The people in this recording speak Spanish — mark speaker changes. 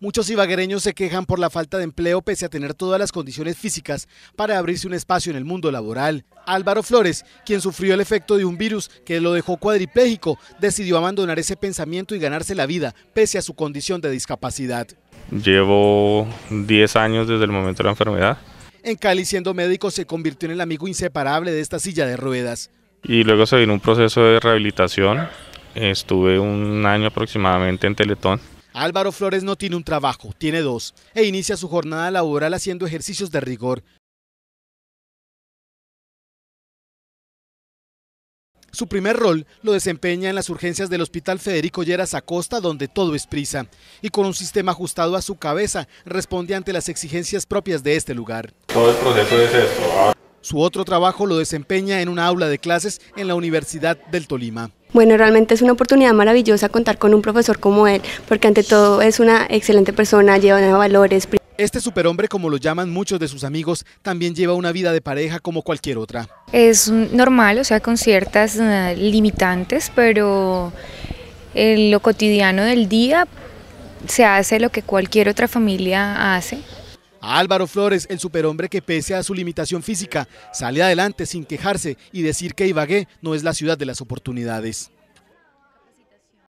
Speaker 1: Muchos ibaguereños se quejan por la falta de empleo pese a tener todas las condiciones físicas para abrirse un espacio en el mundo laboral. Álvaro Flores, quien sufrió el efecto de un virus que lo dejó cuadripléjico, decidió abandonar ese pensamiento y ganarse la vida pese a su condición de discapacidad.
Speaker 2: Llevo 10 años desde el momento de la enfermedad.
Speaker 1: En Cali, siendo médico, se convirtió en el amigo inseparable de esta silla de ruedas.
Speaker 2: Y luego se vino un proceso de rehabilitación. Estuve un año aproximadamente en Teletón
Speaker 1: Álvaro Flores no tiene un trabajo, tiene dos, e inicia su jornada laboral haciendo ejercicios de rigor. Su primer rol lo desempeña en las urgencias del Hospital Federico Lleras Acosta, donde todo es prisa, y con un sistema ajustado a su cabeza, responde ante las exigencias propias de este lugar. Todo
Speaker 2: el proceso es esto.
Speaker 1: Ah. Su otro trabajo lo desempeña en una aula de clases en la Universidad del Tolima.
Speaker 3: Bueno, realmente es una oportunidad maravillosa contar con un profesor como él, porque ante todo es una excelente persona, lleva valores.
Speaker 1: Este superhombre, como lo llaman muchos de sus amigos, también lleva una vida de pareja como cualquier otra.
Speaker 3: Es normal, o sea, con ciertas eh, limitantes, pero en lo cotidiano del día se hace lo que cualquier otra familia hace.
Speaker 1: Álvaro Flores, el superhombre que pese a su limitación física, sale adelante sin quejarse y decir que Ibagué no es la ciudad de las oportunidades.